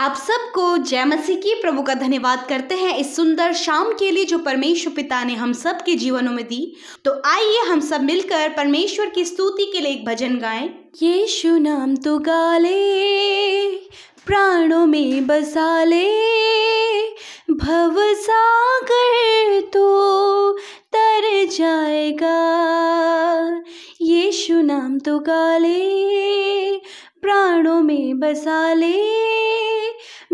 आप सबको जय मसीह की प्रभु का धन्यवाद करते हैं इस सुंदर शाम के लिए जो परमेश्वर पिता ने हम सब के जीवनों में दी तो आइए हम सब मिलकर परमेश्वर की स्तुति के लिए एक भजन गाएं यीशु नाम तो गाले प्राणों में बसाले भव सागर तो तर जाएगा यीशु नाम तो गाले प्राणों में बसाले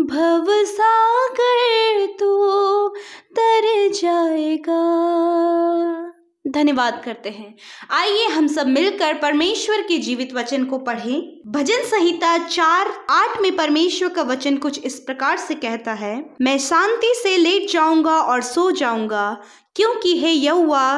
भव सागर तू तो तर जाएगा धन्यवाद करते हैं आइए हम सब मिलकर परमेश्वर के जीवित वचन को पढ़ें। भजन संहिता चार आठ में परमेश्वर का वचन कुछ इस प्रकार से कहता है मैं शांति से लेट जाऊंगा और सो जाऊंगा क्योंकि हे युवा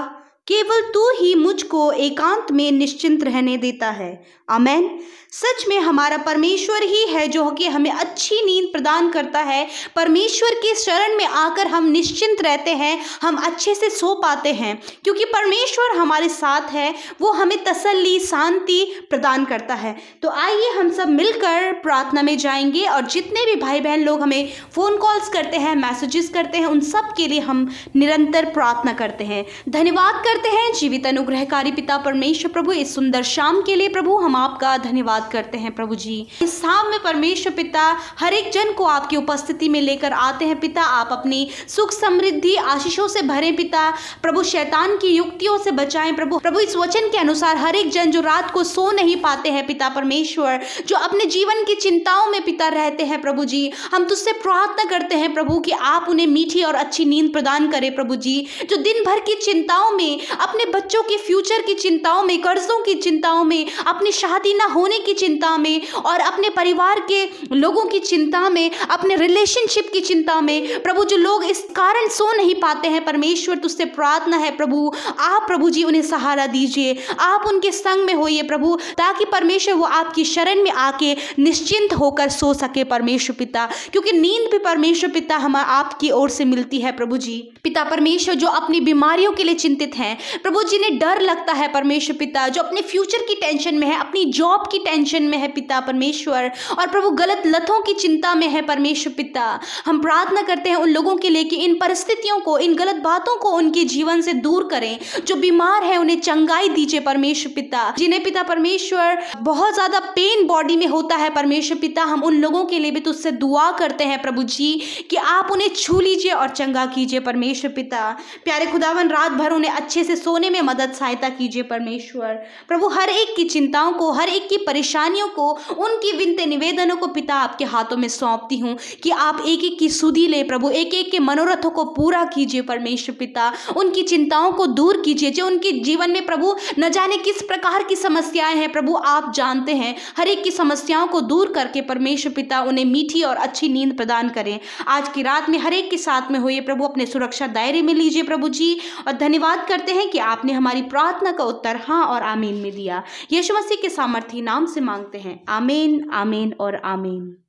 केवल तू ही मुझको एकांत में निश्चिंत रहने देता है अमेन सच में हमारा परमेश्वर ही है जो कि हमें अच्छी नींद प्रदान करता है परमेश्वर के शरण में आकर हम निश्चिंत रहते हैं हम अच्छे से सो पाते हैं क्योंकि परमेश्वर हमारे साथ है वो हमें तसल्ली शांति प्रदान करता है तो आइए हम सब मिलकर प्रार्थना में जाएंगे और जितने भी भाई बहन लोग हमें फ़ोन कॉल्स करते हैं मैसेजेस करते हैं उन सब के लिए हम निरंतर प्रार्थना करते हैं धन्यवाद कर करते हैं जीवित अनुग्रहकारी पिता परमेश्वर प्रभु इस सुंदर शाम के लिए प्रभु हम आपका धन्यवाद करते हैं प्रभु जी इस शाम में परमेश्वर पिता हर एक जन को आपकी उपस्थिति में लेकर आते हैं पिता आप अपनी सुख समृद्धि आशीषों से भरे पिता प्रभु शैतान की युक्तियों से बचाएं प्रभु प्रभु इस वचन के अनुसार हर एक जन जो रात को सो नहीं पाते हैं पिता परमेश्वर जो अपने जीवन की चिंताओं में पिता रहते हैं प्रभु जी हम तुझसे प्रार्थना करते हैं प्रभु कि आप उन्हें मीठी और अच्छी नींद प्रदान करें प्रभु जी जो दिन भर की चिंताओं में अपने बच्चों के फ्यूचर की चिंताओं में कर्ज़ों की चिंताओं में अपनी शादी ना होने की चिंता में और अपने परिवार के लोगों की चिंता में अपने रिलेशनशिप की चिंता में प्रभु जो लोग इस कारण सो नहीं पाते हैं परमेश्वर तुझसे प्रार्थना है प्रभु आप प्रभु जी उन्हें सहारा दीजिए आप उनके संग में होइए प्रभु ताकि परमेश्वर वो आपकी शरण में आके निश्चिंत होकर सो सके परमेश्वर पिता क्योंकि नींद भी परमेश्वर पिता हम आपकी ओर से मिलती है प्रभु जी पिता परमेश्वर जो अपनी बीमारियों के लिए चिंतित हैं है प्रभु जी ने डर लगता है परमेश्वर पिता जो अपने फ्यूचर की टेंशन में है अपनी जॉब की टेंशन में है पिता परमेश्वर और प्रभु गलत लतों की चिंता में है परमेश्वर पिता हम प्रार्थना करते हैं उन लोगों के लिए कि इन परिस्थितियों को इन गलत बातों को उनके जीवन से दूर करें जो बीमार है उन्हें चंगाई दीजिए परमेश्वर पिता जिन्हें पिता परमेश्वर बहुत ज़्यादा पेन बॉडी में होता है परमेश्वर पिता हम उन लोगों के लिए भी तुझसे तो दुआ करते हैं प्रभु जी कि आप उन्हें छू लीजिए और चंगा कीजिए परमेश्वर पिता प्यारे खुदावन रात भर उन्हें अच्छे अच्छे से सोने में मदद सहायता कीजिए परमेश्वर प्रभु हर एक की चिंताओं को हर एक की परेशानियों को उनकी विनते निवेदनों को पिता आपके हाथों में सौंपती हूँ कि आप एक एक की सुधी ले प्रभु एक एक के मनोरथों को पूरा कीजिए परमेश्वर पिता उनकी चिंताओं को दूर कीजिए जो उनके जीवन में प्रभु न जाने किस प्रकार की समस्याएं हैं प्रभु आप जानते हैं हर एक की समस्याओं को दूर करके परमेश्वर पिता उन्हें मीठी और अच्छी नींद प्रदान करें आज की रात में हर एक के साथ में होइए प्रभु अपने सुरक्षा दायरे में लीजिए प्रभु जी और धन्यवाद करते करते हैं कि आपने हमारी प्रार्थना का उत्तर हाँ और आमीन में दिया यीशु मसीह के सामर्थी नाम से मांगते हैं आमीन आमीन और आमीन